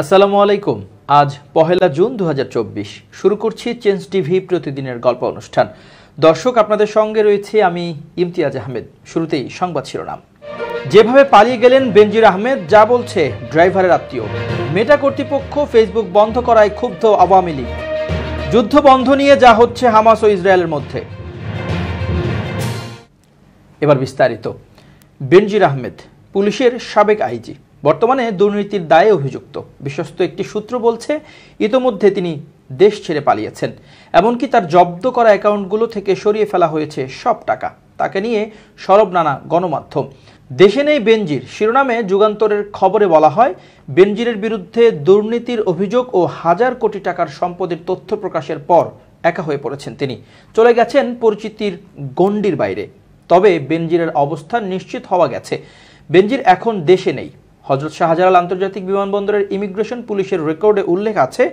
আসসালামু আলাইকুম আজ পহেলা জুন দু শুরু করছি চেঞ্জ টিভি প্রতিদিনের গল্প অনুষ্ঠান দর্শক আপনাদের সঙ্গে রয়েছে আমি ইমতিয়াজ আহমেদ শুরুতেই সংবাদ শিরোনাম যেভাবে পালিয়ে গেলেন বেনজির আহমেদ যা বলছে ড্রাইভারের আত্মীয় মেটা কর্তৃপক্ষ ফেসবুক বন্ধ করায় ক্ষুব্ধ আওয়ামী লীগ যুদ্ধ বন্ধ নিয়ে যা হচ্ছে হামাস ও ইসরায়েলের মধ্যে এবার বিস্তারিত বেনজির আহমেদ পুলিশের সাবেক আইজি বর্তমানে দুর্নীতির দায়ে অভিযুক্ত বিশ্বস্ত একটি সূত্র বলছে ইতোমধ্যে তিনি দেশ ছেড়ে পালিয়েছেন এমনকি তার জব্দ করা অ্যাকাউন্টগুলো থেকে সরিয়ে ফেলা হয়েছে সব টাকা তাকে নিয়ে সরব নানা গণমাধ্যম দেশে নেই বেনজির শিরোনামে যুগান্তরের খবরে বলা হয় বেনজিরের বিরুদ্ধে দুর্নীতির অভিযোগ ও হাজার কোটি টাকার সম্পদের তথ্য প্রকাশের পর একা হয়ে পড়েছেন তিনি চলে গেছেন পরিচিতির গণ্ডির বাইরে তবে বেনজিরের অবস্থান নিশ্চিত হওয়া গেছে বেনজির এখন দেশে নেই হজরত শাহজালাল আন্তর্জাতিক বিমানবন্দরের ইমিগ্রেশন পুলিশের রেকর্ডে উল্লেখ আছে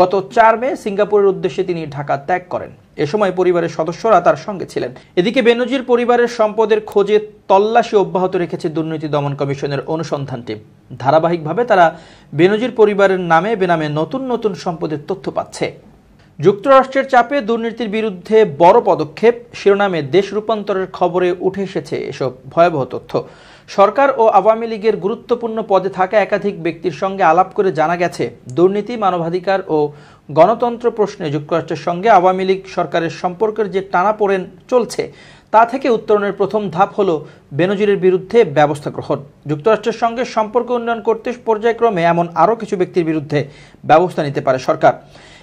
গত চার মে সিঙ্গাপুরের উদ্দেশ্যে তিনি ঢাকা ত্যাগ করেন এ সময় পরিবারের সদস্যরা তার সঙ্গে ছিলেন এদিকে বেনজির পরিবারের সম্পদের খোঁজে তল্লাশি অব্যাহত রেখেছে দুর্নীতি দমন কমিশনের অনুসন্ধান টিম ধারাবাহিকভাবে তারা বেনজির পরিবারের নামে বেনামে নতুন নতুন সম্পদের তথ্য পাচ্ছে যুক্তরাষ্ট্রের চাপে দুর্নীতির বিরুদ্ধে বড় পদক্ষেপ শিরোনামে দেশ রূপান্তরের খবরে উঠে এসেছে এসব ভয়াবহ তথ্য সরকার ও আওয়ামী লীগের গুরুত্বপূর্ণ পদে থাকা একাধিক ব্যক্তির সঙ্গে আলাপ করে জানা গেছে দুর্নীতি মানবাধিকার ও গণতন্ত্র প্রশ্নে যুক্তরাষ্ট্রের সঙ্গে আওয়ামী লীগ সরকারের সম্পর্কের যে টানাপোড়েন চলছে তা থেকে উত্তরণের প্রথম ধাপ হল বেনজিরের বিরুদ্ধে ব্যবস্থা গ্রহণ যুক্তরাষ্ট্রের সঙ্গে সম্পর্ক উন্নয়ন করতে পর্যায়ক্রমে এমন আরও কিছু ব্যক্তির বিরুদ্ধে ব্যবস্থা নিতে পারে সরকার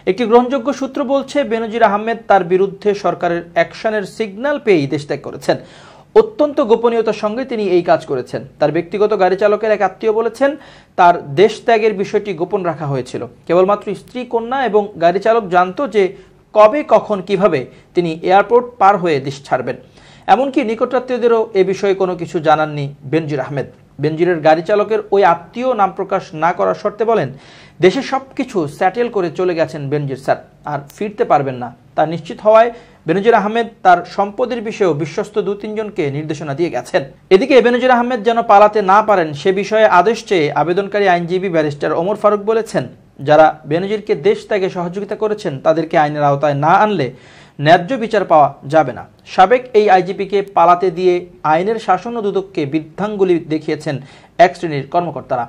একটি গ্রহণযোগ্য সূত্র বলছে বেনজির আহমেদ তার বিরুদ্ধে সরকারের অ্যাকশনের সিগন্যাল পেয়েই দেশ ত্যাগ করেছেন অত্যন্ত গোপনীয়তার সঙ্গে তিনি এই কাজ করেছেন তার ব্যক্তিগত গাড়ি চালকের এক আত্মীয় বলেছেন তার দেশ ত্যাগের বিষয়টি গোপন রাখা হয়েছিল কেবলমাত্র স্ত্রী কন্যা এবং গাড়ি চালক জানত যে কবে কখন কিভাবে তিনি এয়ারপোর্ট পার হয়ে দেশ ছাড়বেন এমনকি নিকটাত্মীয়দেরও এ বিষয়ে কোনো কিছু জানাননি বেনজির আহমেদ বেনজিরের গাড়ি চালকের ওই আত্মীয় নাম প্রকাশ না করার শর্তে বলেন দেশে সব কিছু স্যাটেল করে চলে গেছেন বেনজির স্যার আর ফিরতে পারবেন না তা নিশ্চিত হওয়ায় বেনজির আহমেদ তার সম্পদের বিষয়েও বিশ্বস্ত দু তিনজনকে নির্দেশনা দিয়ে গেছেন এদিকে বেনজির আহমেদ যেন পালাতে না পারেন সে বিষয়ে আদেশ চেয়ে আবেদনকারী আইনজীবী ব্যারিস্টার ওমর ফারুক বলেছেন যারা বেনজিরকে দেশ ত্যাগে সহযোগিতা করেছেন তাদেরকে আইনের আওতায় না আনলে ন্যায্য বিচার পাওয়া যাবে না সাবেক এই আইজিপিকে পালাতে দিয়ে আইনের শাসন ও দুদককে বৃদ্ধাঙ্গুলি দেখিয়েছেন এক শ্রেণীর কর্মকর্তারা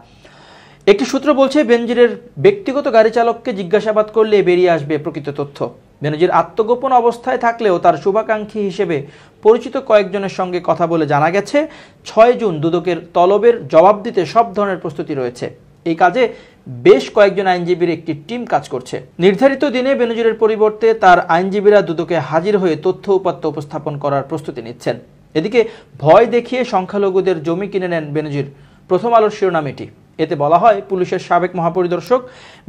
একটি সূত্র বলছে বেনজিরের ব্যক্তিগত গাড়ি চালককে জিজ্ঞাসাবাদ করলে বেরিয়ে আসবে প্রকৃত তথ্য বেনজির আত্মগোপন অবস্থায় থাকলেও তার শুভাকাঙ্ক্ষী হিসেবে পরিচিত কয়েকজনের সঙ্গে কথা বলে জানা গেছে ছয় জুন দুদকের তলবের জবাব দিতে সব ধরনের প্রস্তুতি রয়েছে এই কাজে বেশ কয়েকজন আইনজীবীর একটি টিম কাজ করছে নির্ধারিত দিনে বেনজিরের পরিবর্তে তার আইনজীবীরা দুদকে হাজির হয়ে তথ্য উপাত্ত উপস্থাপন করার প্রস্তুতি নিচ্ছেন এদিকে ভয় দেখিয়ে সংখ্যালঘুদের জমি কিনে নেন বেনজির প্রথম আলোর শিরোনাম এটি এতে বলা হয় পুলিশের সাবেক মহাপরিদর্শক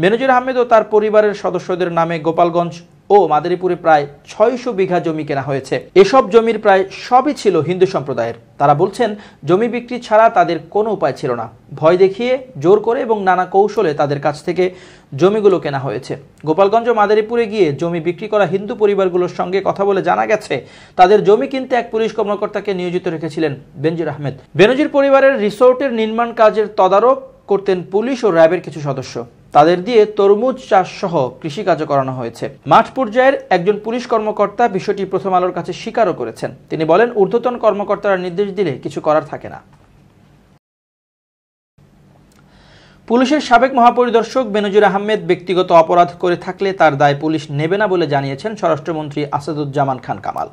মেনজুর আহমেদ ও তার পরিবারের সদস্যদের নামে গোপালগঞ্জ ও মাদারীপুরে প্রায় ছয়শো বিঘা জমি কেনা হয়েছে এসব জমির প্রায় সবই ছিল হিন্দু সম্প্রদায়ের তারা বলছেন জমি বিক্রি ছাড়া তাদের কোনো উপায় ছিল না ভয় দেখিয়ে জোর করে এবং নানা কৌশলে তাদের কাছ থেকে জমিগুলো কেনা হয়েছে গোপালগঞ্জ মাদারীপুরে গিয়ে জমি বিক্রি করা হিন্দু পরিবারগুলোর সঙ্গে কথা বলে জানা গেছে তাদের জমি কিনতে এক পুলিশ কর্মকর্তাকে নিয়োজিত রেখেছিলেন বেনজির আহমেদ বেনজির পরিবারের রিসোর্টের নির্মাণ কাজের তদারক করতেন পুলিশ ও র্যাবের কিছু সদস্য তাদের দিয়ে তরমুজ চাষ সহ কৃষিকাজ করানো হয়েছে মাঠ পর্যায়ের একজন পুলিশ কর্মকর্তা বিষয়টি প্রথম আলোর কাছে স্বীকারও করেছেন তিনি বলেন ঊর্ধ্বতন কর্মকর্তারা নির্দেশ দিলে কিছু করার থাকে না পুলিশের সাবেক মহাপরিদর্শক বেনজির আহমেদ ব্যক্তিগত অপরাধ করে থাকলে তার দায় পুলিশ নেবে না বলে জানিয়েছেন স্বরাষ্ট্রমন্ত্রী আসাদুজ্জামান খান কামাল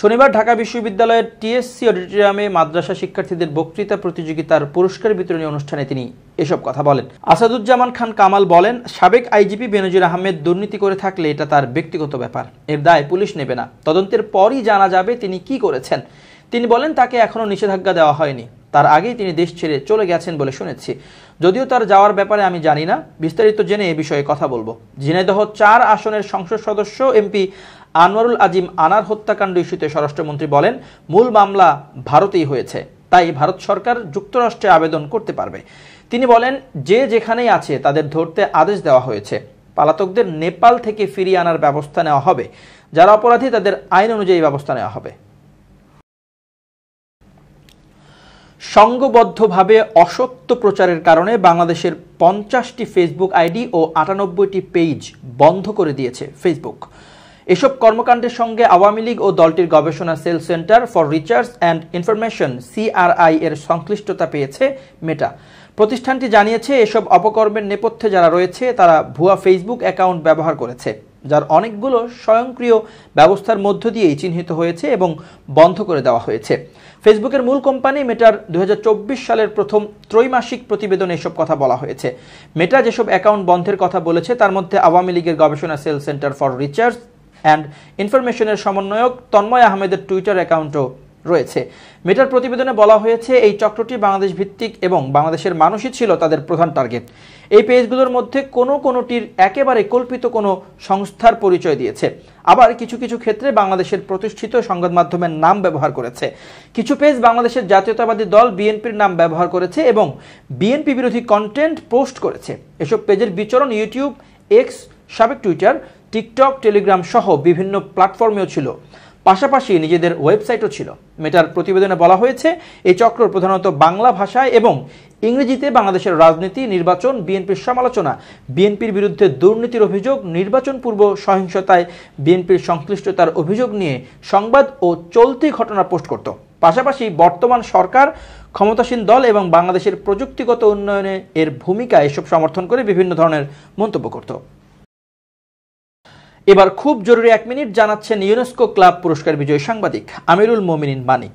শনিবার ঢাকা বিশ্ববিদ্যালয়ের টিএসসি অডিটোরিয়ামে মাদ্রাসা শিক্ষার্থীদের বক্তৃতা প্রতিযোগিতার পুরস্কার বিতরণী অনুষ্ঠানে তিনি এসব কথা বলেন আসাদুজ্জামান খান কামাল বলেন সাবেক আইজিপি বেনজির আহমেদ দুর্নীতি করে থাকলে এটা তার ব্যক্তিগত ব্যাপার এর দায় পুলিশ নেবে না তদন্তের পরই জানা যাবে তিনি কি করেছেন তিনি বলেন তাকে এখনও নিষেধাজ্ঞা দেওয়া হয়নি তার আগেই তিনি দেশ ছেড়ে চলে গেছেন বলে শুনেছি যদিও তার যাওয়ার ব্যাপারে আমি জানি না বিস্তারিত জেনে এ বিষয়ে কথা বলবো ঝিনাইদহ চার আসনের সংসদ সদস্য এমপি আনোয়ারুল আজিম আনার হত্যাকাণ্ড ইস্যুতে স্বরাষ্ট্রমন্ত্রী বলেন মূল মামলা ভারতেই হয়েছে তাই ভারত সরকার যুক্তরাষ্ট্রে আবেদন করতে পারবে তিনি বলেন যে যেখানেই আছে তাদের ধরতে আদেশ দেওয়া হয়েছে পালাতকদের নেপাল থেকে ফিরিয়ে আনার ব্যবস্থা নেওয়া হবে যারা অপরাধী তাদের আইন অনুযায়ী ব্যবস্থা নেওয়া হবে সংঘবদ্ধভাবে অসত্য প্রচারের কারণে বাংলাদেশের পঞ্চাশটি ফেসবুক আইডি ও আটানব্বইটি পেজ বন্ধ করে দিয়েছে ফেসবুক এসব কর্মকাণ্ডের সঙ্গে আওয়ামী লীগ ও দলটির গবেষণা cell center for research and information CRI এর সংশ্লিষ্টতা পেয়েছে মেটা প্রতিষ্ঠানটি জানিয়েছে এসব অপকর্মের নেপথ্যে যারা রয়েছে তারা ভুয়া ফেসবুক অ্যাকাউন্ট ব্যবহার করেছে যার অনেকগুলো স্বয়ংক্রিয় ব্যবস্থার মধ্য দিয়েই চিহ্নিত হয়েছে এবং বন্ধ করে দেওয়া হয়েছে ফেসবুকের মূল কোম্পানি মেটার দু সালের প্রথম ত্রৈমাসিক প্রতিবেদনে এসব কথা বলা হয়েছে মেটা যেসব অ্যাকাউন্ট বন্ধের কথা বলেছে তার মধ্যে আওয়ামী লীগের গবেষণা cell center for research and ইনফরমেশনের সমন্বয়ক তন্ময় আহমেদের টুইটার অ্যাকাউন্টও রয়েছে মেটার প্রতিবেদনে বলা হয়েছে এই চক্রটি বাংলাদেশ ভিত্তিক এবং বাংলাদেশের মানুষই ছিল তাদের প্রধান টার্গেট এই পেজগুলোর মধ্যে কোনো কোনোটির একেবারে কল্পিত কোনো সংস্থার পরিচয় দিয়েছে আবার কিছু কিছু ক্ষেত্রে বাংলাদেশের প্রতিষ্ঠিত সংবাদ মাধ্যমের নাম ব্যবহার করেছে কিছু পেজ বাংলাদেশের জাতীয়তাবাদী দল বিএনপির নাম ব্যবহার করেছে এবং বিএনপি বিরোধী কন্টেন্ট পোস্ট করেছে এসব পেজের বিচরণ ইউটিউব এক্স সাবেক টুইটার টিকটক টেলিগ্রাম সহ বিভিন্ন প্ল্যাটফর্মেও ছিল পাশাপাশি নিজেদের ওয়েবসাইটও ছিল মেটার প্রতিবেদনে বলা হয়েছে এই চক্র প্রধানত বাংলা ভাষায় এবং ইংরেজিতে বাংলাদেশের রাজনীতি নির্বাচন বিএনপির সমালোচনা বিএনপির বিরুদ্ধে দুর্নীতির অভিযোগ নির্বাচন পূর্ব সহিংসতায় বিএনপির সংশ্লিষ্টতার অভিযোগ নিয়ে সংবাদ ও চলতি ঘটনা পোস্ট করত পাশাপাশি বর্তমান সরকার ক্ষমতাসীন দল এবং বাংলাদেশের প্রযুক্তিগত উন্নয়নে এর ভূমিকা এসব সমর্থন করে বিভিন্ন ধরনের মন্তব্য করত এবার খুব জরুরি এক মিনিট জানাচ্ছেন ইউনেস্কো ক্লাব পুরস্কার বিজয়ী সাংবাদিক আমিরুল মোমিনিন মানিক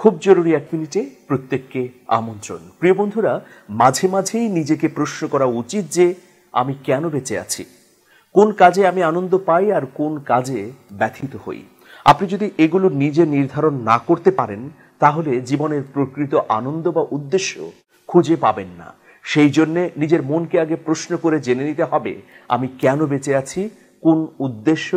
খুব জরুরি এক মিনিটে প্রত্যেককে আমন্ত্রণ প্রিয় বন্ধুরা মাঝে মাঝেই নিজেকে প্রশ্ন করা উচিত যে আমি কেন বেঁচে আছি কোন কাজে আমি আনন্দ পাই আর কোন কাজে ব্যথিত হই আপনি যদি এগুলো নিজে নির্ধারণ না করতে পারেন তাহলে জীবনের প্রকৃত আনন্দ বা উদ্দেশ্য খুঁজে পাবেন না সেই জন্যে নিজের মনকে আগে প্রশ্ন করে জেনে নিতে হবে আমি কেন বেঁচে আছি কোন উদ্দেশ্য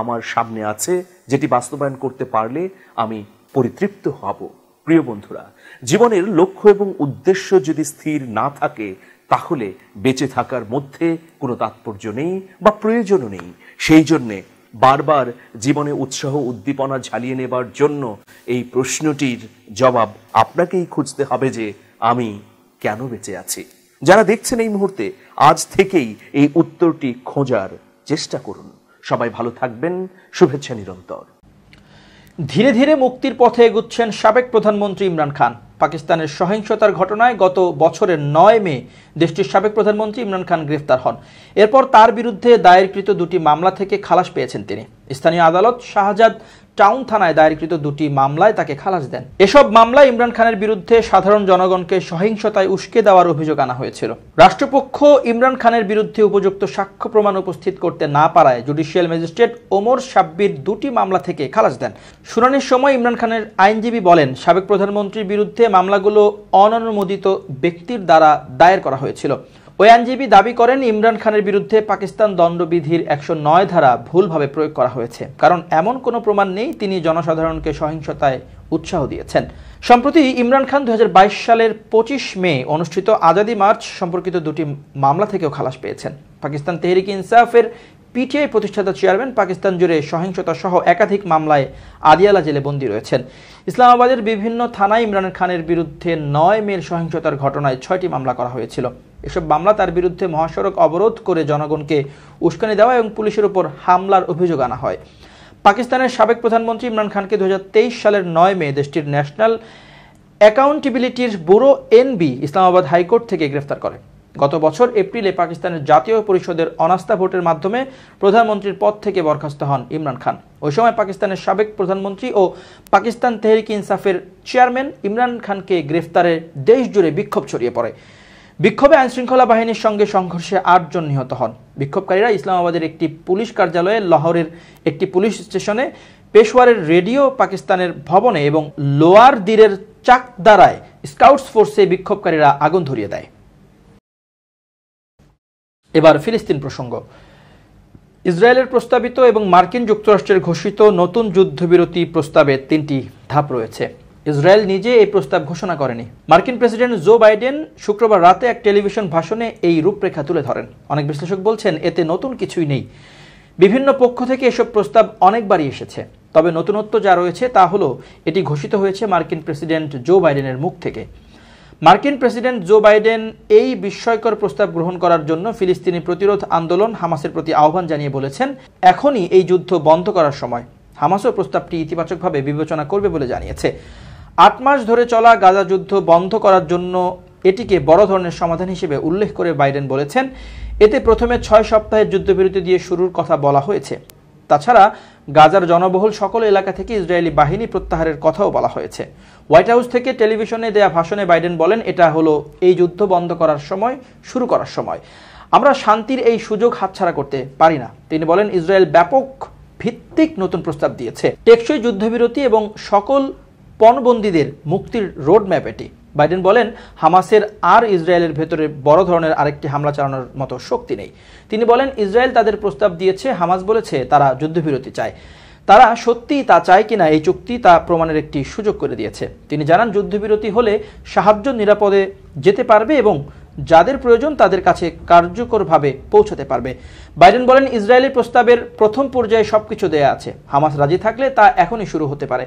আমার সামনে আছে যেটি বাস্তবায়ন করতে পারলে আমি পরিতৃপ্ত হব প্রিয় বন্ধুরা জীবনের লক্ষ্য এবং উদ্দেশ্য যদি স্থির না থাকে তাহলে বেঁচে থাকার মধ্যে কোনো তাৎপর্য নেই বা প্রয়োজনও নেই সেই জন্যে বারবার জীবনে উৎসাহ উদ্দীপনা ঝালিয়ে নেবার জন্য এই প্রশ্নটির জবাব আপনাকেই খুঁজতে হবে যে আমি কেন বেঁচে আছি যারা দেখছেন এই মুহূর্তে আজ থেকেই এই উত্তরটি খোঁজার চেষ্টা করুন সবাই ভালো থাকবেন শুভেচ্ছা নিরন্তর ধীরে ধীরে মুক্তির পথে এগুচ্ছেন সাবেক প্রধানমন্ত্রী ইমরান খান পাকিস্তানের সহিংসতার ঘটনায় গত বছরের নয় মে দেশটির সাবেক প্রধানমন্ত্রী ইমরান খান গ্রেফতার হন এরপর তার বিরুদ্ধে দায়েরকৃত দুটি মামলা থেকে খালাস পেয়েছেন তিনি স্থানীয় আদালত শাহজাদ টাউন থানায় দায়েরকৃত দুটি মামলায় তাকে খালাস দেন এসব মামলায় ইমরান খানের বিরুদ্ধে সাধারণ জনগণকে সহিংসতায় উস্কে দেওয়ার অভিযোগ আনা হয়েছিল রাষ্ট্রপক্ষ ইমরান খানের বিরুদ্ধে উপযুক্ত সাক্ষ্য প্রমাণ উপস্থিত করতে না পারায় জুডিশিয়াল ম্যাজিস্ট্রেট ওমর সাব্বির দুটি মামলা থেকে খালাস দেন শুনানির সময় ইমরান খানের আইনজীবী বলেন সাবেক প্রধানমন্ত্রীর বিরুদ্ধে মামলাগুলো অননুমোদিত ব্যক্তির দ্বারা দায়ের করা হয়েছিল ওই দাবি করেন ইমরান খানের বিরুদ্ধে পাকিস্তান দণ্ডবিধির একশো নয় ধারা ভুলভাবে প্রয়োগ করা হয়েছে কারণ এমন কোনো প্রমাণ নেই তিনি জনসাধারণকে সহিংসতায় উৎসাহ দিয়েছেন সম্প্রতি ইমরান খান দু সালের পঁচিশ মে অনুষ্ঠিত আজাদি মার্চ সম্পর্কিত দুটি মামলা থেকেও খালাস পেয়েছেন পাকিস্তান তেহরিক ইনসাফের পিটিআই প্রতিষ্ঠাতা চেয়ারম্যান পাকিস্তান জুড়ে সহিংসতা সহ একাধিক মামলায় আদিয়ালা জেলে বন্দী রয়েছেন ইসলামাবাদের বিভিন্ন থানায় ইমরান খানের বিরুদ্ধে নয় মেল সহিংসতার ঘটনায় ছয়টি মামলা করা হয়েছিল এসব মামলা তার বিরুদ্ধে মহাসড়ক অবরোধ করে জনগণকে উস্কানি দেওয়া এবং পুলিশের উপর হামলার অভিযোগ আনা হয় পাকিস্তানের সাবেক প্রধানমন্ত্রী ইমরান খানকে দু সালের নয় মে দেশটির ন্যাশনাল অ্যাকাউন্টেবিলিটির ব্যুরো এনবি ইসলামাবাদ হাইকোর্ট থেকে গ্রেফতার করে গত বছর এপ্রিলে পাকিস্তানের জাতীয় পরিষদের অনাস্থা ভোটের মাধ্যমে প্রধানমন্ত্রীর পদ থেকে বরখাস্ত হন ইমরান খান ওই সময় পাকিস্তানের সাবেক প্রধানমন্ত্রী ও পাকিস্তান তেহরিক ইনসাফের চেয়ারম্যান ইমরান খানকে গ্রেফতারে দেশজুড়ে বিক্ষোভ ছড়িয়ে পড়ে বিক্ষোভে আইনশৃঙ্খলা বাহিনীর সঙ্গে সংঘর্ষে আটজন নিহত হন বিক্ষোভকারীরা ইসলামাবাদের একটি পুলিশ কার্যালয়ে লাহোরের একটি পুলিশ স্টেশনে পেশোয়ারের রেডিও পাকিস্তানের ভবনে এবং লোয়ার দিরের দ্বারায় স্কাউটস ফোর্সে বিক্ষোভকারীরা আগুন ধরিয়ে দেয় এবার ফিলিস্তিন প্রসঙ্গ ইসরায়েলের প্রস্তাবিত এবং মার্কিন যুক্তরাষ্ট্রের ঘোষিত নতুন যুদ্ধবিরতি প্রস্তাবে তিনটি ধাপ রয়েছে ইসরায়েল নিজে এই প্রস্তাব ঘোষণা করেনি মার্কিন প্রেসিডেন্ট জো বাইডেন শুক্রবার রাতে এক টেলিভিশন ভাষণে এই রূপরেখা তুলে ধরেন অনেক বিশ্লেষক বলছেন এতে নতুন কিছুই নেই বিভিন্ন পক্ষ থেকে এসব প্রস্তাব অনেকবারই এসেছে তবে নতুনত্ব যা রয়েছে তা হলো এটি ঘোষিত হয়েছে মার্কিন প্রেসিডেন্ট জো বাইডেনের মুখ থেকে মার্কিন প্রেসিডেন্ট জো বাইডেন এই বিস্ময়কর প্রস্তাব গ্রহণ করার জন্য ফিলিস্তিনি প্রতিরোধ আন্দোলন হামাসের প্রতি আহ্বান জানিয়ে বলেছেন এখনই এই যুদ্ধ বন্ধ করার সময় হামাসও প্রস্তাবটি ইতিবাচকভাবে বিবেচনা করবে বলে জানিয়েছে আট মাস ধরে চলা গাজা যুদ্ধ বন্ধ করার জন্য এটিকে বড় ধরনের সমাধান হিসেবে উল্লেখ করে বাইডেন বলেছেন এতে প্রথমে ছয় সপ্তাহের যুদ্ধবিরতি দিয়ে শুরুর কথা বলা হয়েছে তাছাড়া গাজার জনবহুল সকল এলাকা থেকে ইসরায়েলি বাহিনী প্রত্যাহারের কথাও বলা হয়েছে হোয়াইট হাউস থেকে টেলিভিশনে দেয়া ভাষণে বাইডেন বলেন এটা হলো এই যুদ্ধ বন্ধ করার সময় শুরু করার সময় আমরা শান্তির এই সুযোগ হাতছাড়া করতে পারি না তিনি বলেন ইসরায়েল ব্যাপক ভিত্তিক নতুন প্রস্তাব দিয়েছে টেকসই যুদ্ধবিরতি এবং সকল পণবন্দীদের মুক্তির রোডম্যাপ এটি বাইডেন বলেন হামাসের আর ইসরায়েলের ভেতরে বড় ধরনের আরেকটি হামলা চালানোর মতো শক্তি নেই তিনি বলেন ইসরায়েল তাদের প্রস্তাব দিয়েছে হামাস বলেছে তারা যুদ্ধবিরতি চায় তারা সত্যি তা চায় কিনা এই চুক্তি তা প্রমাণের একটি সুযোগ করে দিয়েছে তিনি জানান যুদ্ধবিরতি হলে সাহায্য নিরাপদে যেতে পারবে এবং যাদের প্রয়োজন তাদের কাছে কার্যকরভাবে পৌঁছাতে পারবে বাইডেন বলেন ইসরায়েলি প্রস্তাবের প্রথম পর্যায়ে সবকিছু দেয়া আছে হামাস রাজি থাকলে তা এখনই শুরু হতে পারে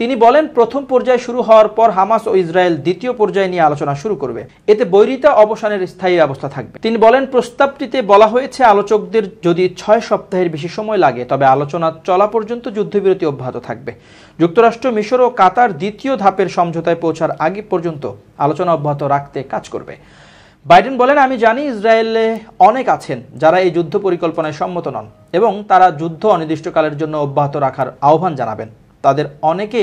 তিনি বলেন প্রথম পর্যায়ে শুরু হওয়ার পর হামাস ও ইসরায়েল দ্বিতীয় পর্যায়ে নিয়ে আলোচনা শুরু করবে এতে বৈরিতা অবসানের স্থায়ী ব্যবস্থা থাকবে তিনি বলেন প্রস্তাবটিতে বলা হয়েছে আলোচকদের যদি ছয় সপ্তাহের বেশি সময় লাগে তবে আলোচনা চলা পর্যন্ত যুদ্ধবিরতি অব্যাহত থাকবে যুক্তরাষ্ট্র মিশর ও কাতার দ্বিতীয় ধাপের সমঝোতায় পৌঁছার আগে পর্যন্ত আলোচনা অব্যাহত রাখতে কাজ করবে বাইডেন বলেন আমি জানি ইসরায়েলে অনেক আছেন যারা এই যুদ্ধ পরিকল্পনায় সম্মত নন এবং তারা যুদ্ধ অনির্দিষ্টকালের জন্য অব্যাহত রাখার আহ্বান জানাবেন তাদের অনেকে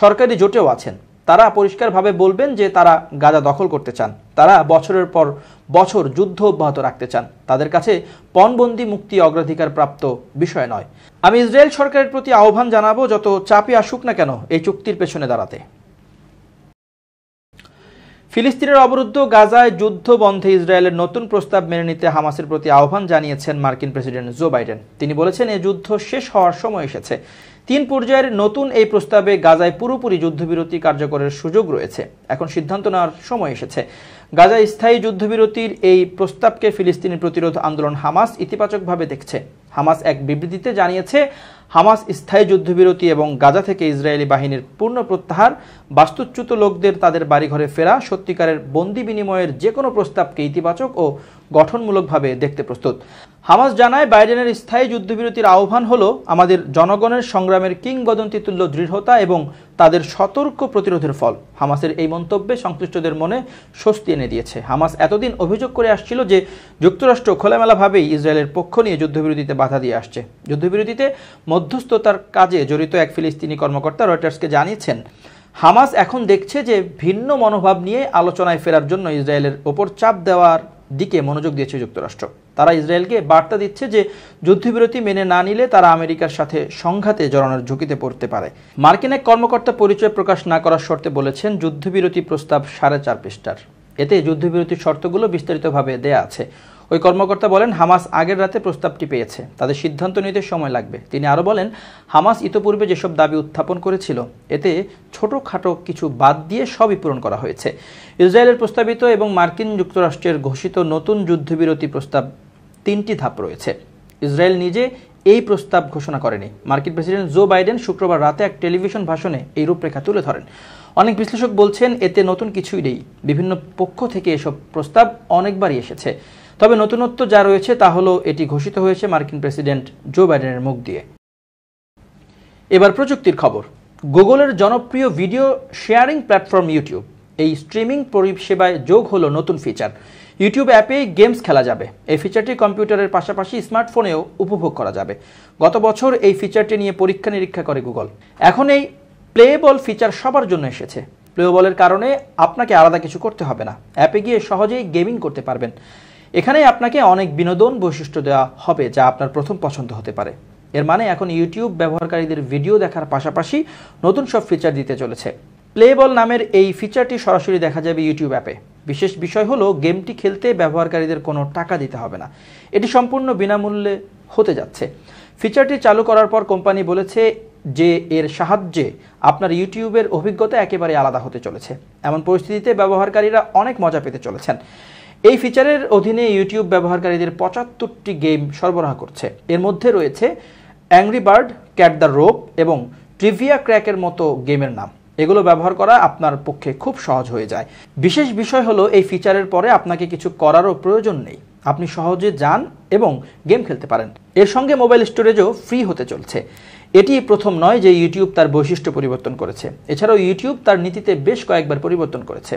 সরকারি জোটেও আছেন তারা পরিষ্কারভাবে বলবেন যে তারা গাজা দখল করতে চান তারা বছরের পর বছর যুদ্ধ অব্যাহত রাখতে চান তাদের কাছে পণবন্দি মুক্তি অগ্রাধিকার প্রাপ্ত বিষয় নয় আমি ইসরায়েল সরকারের প্রতি আহ্বান জানাবো যত চাপে আসুক না কেন এই চুক্তির পেছনে দাঁড়াতে ফিলিস্তিনের অবরুদ্ধ গাজায় যুদ্ধ বন্ধে ইসরায়েলের নতুন প্রস্তাব মেনে নিতে হামাসের প্রতি আহ্বান জানিয়েছেন মার্কিন প্রেসিডেন্ট জো বাইডেন তিনি বলেছেন এই যুদ্ধ শেষ হওয়ার সময় এসেছে তিন পর্যায়ের নতুন এই প্রস্তাবে গাজায় পুরোপুরি যুদ্ধবিরতি কার্যকরের সুযোগ রয়েছে এখন সিদ্ধান্ত নেওয়ার সময় এসেছে গাজায় স্থায়ী যুদ্ধবিরতির এই প্রস্তাবকে ফিলিস্তিনি প্রতিরোধ আন্দোলন হামাস ইতিবাচকভাবে দেখছে হামাস এক বিবৃতিতে জানিয়েছে হামাস স্থায়ী যুদ্ধবিরতি এবং গাজা থেকে ইসরায়েলি বাহিনীর পূর্ণ প্রত্যাহার বাস্তুচ্যুত লোকদের তাদের বাড়িঘরে ফেরা সত্যিকারের বন্দি বিনিময়ের যে কোনো প্রস্তাবকে ইতিবাচক ও গঠনমূলকভাবে দেখতে প্রস্তুত হামাস জানায় বাইডেনের স্থায়ী যুদ্ধবিরতির আহ্বান হল আমাদের জনগণের সংগ্রামের কিংবদন্তিতুল্য দৃঢ়তা এবং তাদের সতর্ক প্রতিরোধের ফল হামাসের এই মন্তব্যে সংশ্লিষ্টদের মনে স্বস্তি এনে দিয়েছে হামাস এতদিন অভিযোগ করে আসছিল যে যুক্তরাষ্ট্র খোলামেলাভাবেই ইসরায়েলের পক্ষ নিয়ে যুদ্ধবিরতিতে বাধা দিয়ে আসছে যুদ্ধবিরতিতে মধ্যস্থতার কাজে জড়িত এক ফিলিস্তিনি কর্মকর্তা রয়টার্সকে জানিয়েছেন হামাস এখন দেখছে যে ভিন্ন মনোভাব নিয়ে আলোচনায় ফেরার জন্য ইসরায়েলের ওপর চাপ দেওয়ার দিকে মনোযোগ দিয়েছে যুক্তরাষ্ট্র তারা ইসরায়েলকে বার্তা দিচ্ছে যে যুদ্ধবিরতি মেনে না নিলে তারা আমেরিকার সাথে সংঘাতে জড়ানোর ঝুঁকিতে পড়তে পারে মার্কিন এক কর্মকর্তা পরিচয় প্রকাশ না করার শর্তে বলেছেন যুদ্ধবিরতি প্রস্তাব সাড়ে চার পৃষ্ঠার এতে যুদ্ধবিরতির শর্তগুলো বিস্তারিতভাবে দেয়া আছে ওই কর্মকর্তা বলেন হামাস আগের রাতে প্রস্তাবটি পেয়েছে তাদের সিদ্ধান্ত নিতে সময় লাগবে তিনি আরও বলেন হামাস ইতোপূর্বে যেসব দাবি উত্থাপন করেছিল এতে ছোটোখাটো কিছু বাদ দিয়ে সবই পূরণ করা হয়েছে ইসরায়েলের প্রস্তাবিত এবং মার্কিন যুক্তরাষ্ট্রের ঘোষিত নতুন যুদ্ধবিরতি প্রস্তাব তিনটি ধাপ রয়েছে ইসরায়েল নিজে এই প্রস্তাব ঘোষণা করেনি মার্কিন প্রেসিডেন্ট জো বাইডেন শুক্রবার রাতে এক টেলিভিশন ভাষণে এই রূপরেখা তুলে ধরেন অনেক বিশ্লেষক বলছেন এতে নতুন কিছুই নেই বিভিন্ন পক্ষ থেকে এসব প্রস্তাব অনেকবারই এসেছে তবে নতুনত্ব যা রয়েছে তা হলো এটি ঘোষিত হয়েছে মার্কিন প্রেসিডেন্ট জো বাইডেনের মুখ দিয়ে এবার প্রযুক্তির খবর গুগলের জনপ্রিয় ভিডিও শেয়ারিং প্ল্যাটফর্ম ইউটিউব এই স্ট্রিমিং পরিষেবায় যোগ হলো নতুন ফিচার ইউটিউব অ্যাপে গেমস খেলা যাবে এই ফিচারটি কম্পিউটারের পাশাপাশি স্মার্টফোনেও উপভোগ করা যাবে গত বছর এই ফিচারটি নিয়ে পরীক্ষা নিরীক্ষা করে গুগল এখন এই প্লেবল ফিচার সবার জন্য এসেছে প্লেবলের কারণে আপনাকে আলাদা কিছু করতে হবে না অ্যাপে গিয়ে সহজেই গেমিং করতে পারবেন এখানে আপনাকে অনেক বিনোদন বৈশিষ্ট্য দেওয়া হবে যা আপনার প্রথম পছন্দ হতে পারে এর মানে এখন ইউটিউব ব্যবহারকারীদের ভিডিও দেখার পাশাপাশি নতুন সব ফিচার দিতে চলেছে প্লেবল নামের এই ফিচারটি সরাসরি দেখা যাবে ইউটিউব অ্যাপে বিশেষ বিষয় হলো গেমটি খেলতে ব্যবহারকারীদের কোনো টাকা দিতে হবে না এটি সম্পূর্ণ বিনামূল্যে হতে যাচ্ছে ফিচারটি চালু করার পর কোম্পানি বলেছে যে এর সাহায্যে আপনার ইউটিউবের অভিজ্ঞতা একেবারে আলাদা হতে চলেছে এমন পরিস্থিতিতে ব্যবহারকারীরা অনেক মজা পেতে চলেছেন এই ফিচারের অধীনে ইউটিউব ব্যবহারকারীদের পঁচাত্তরটি গেম সরবরাহ করছে এর মধ্যে রয়েছে Angry Bird Cut the Rope এবং ট্রিভিয়া ক্র্যাকের মতো গেমের নাম এগুলো ব্যবহার করা আপনার পক্ষে খুব সহজ হয়ে যায় বিশেষ বিষয় হলো এই ফিচারের পরে আপনাকে কিছু করারও প্রয়োজন নেই আপনি সহজে যান এবং গেম খেলতে পারেন এর সঙ্গে মোবাইল স্টোরেজও ফ্রি হতে চলছে এটি প্রথম নয় যে ইউটিউব তার বৈশিষ্ট্য পরিবর্তন করেছে এছাড়াও ইউটিউব তার নীতিতে বেশ কয়েকবার পরিবর্তন করেছে